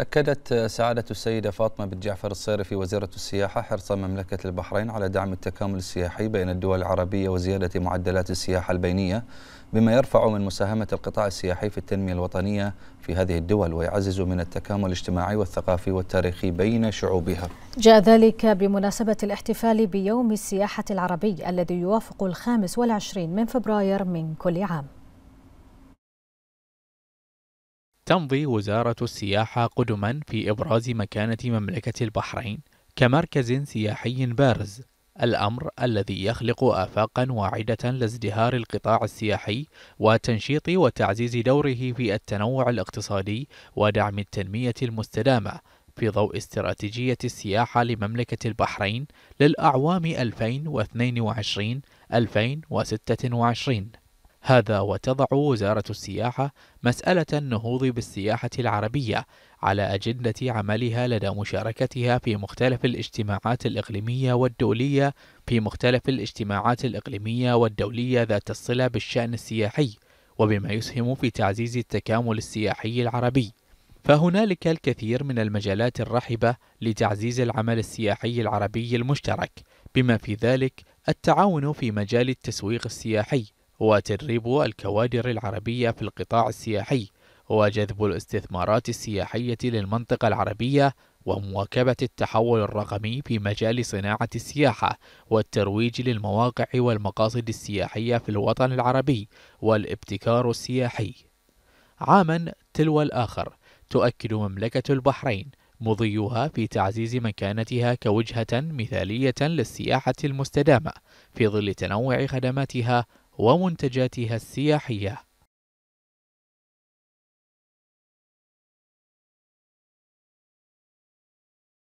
أكدت سعادة السيدة فاطمة بن جعفر الصيرفي وزيرة السياحة حرص مملكة البحرين على دعم التكامل السياحي بين الدول العربية وزيادة معدلات السياحة البينية بما يرفع من مساهمة القطاع السياحي في التنمية الوطنية في هذه الدول ويعزز من التكامل الاجتماعي والثقافي والتاريخي بين شعوبها. جاء ذلك بمناسبة الاحتفال بيوم السياحة العربي الذي يوافق الخامس والعشرين من فبراير من كل عام. تمضي وزارة السياحة قدما في إبراز مكانة مملكة البحرين كمركز سياحي بارز الأمر الذي يخلق آفاقا واعدة لازدهار القطاع السياحي وتنشيط وتعزيز دوره في التنوع الاقتصادي ودعم التنمية المستدامة في ضوء استراتيجية السياحة لمملكة البحرين للأعوام 2022 2026 هذا وتضع وزارة السياحة مسألة النهوض بالسياحة العربية على أجندة عملها لدى مشاركتها في مختلف الاجتماعات الإقليمية والدولية في مختلف الاجتماعات الإقليمية والدولية ذات الصلة بالشأن السياحي وبما يسهم في تعزيز التكامل السياحي العربي فهنالك الكثير من المجالات الرحبة لتعزيز العمل السياحي العربي المشترك بما في ذلك التعاون في مجال التسويق السياحي وتدريب الكوادر العربية في القطاع السياحي وجذب الاستثمارات السياحية للمنطقة العربية ومواكبة التحول الرقمي في مجال صناعة السياحة والترويج للمواقع والمقاصد السياحية في الوطن العربي والابتكار السياحي. عامًا تلو الآخر تؤكد مملكة البحرين مضيها في تعزيز مكانتها كوجهة مثالية للسياحة المستدامة في ظل تنوع خدماتها ومنتجاتها السياحيه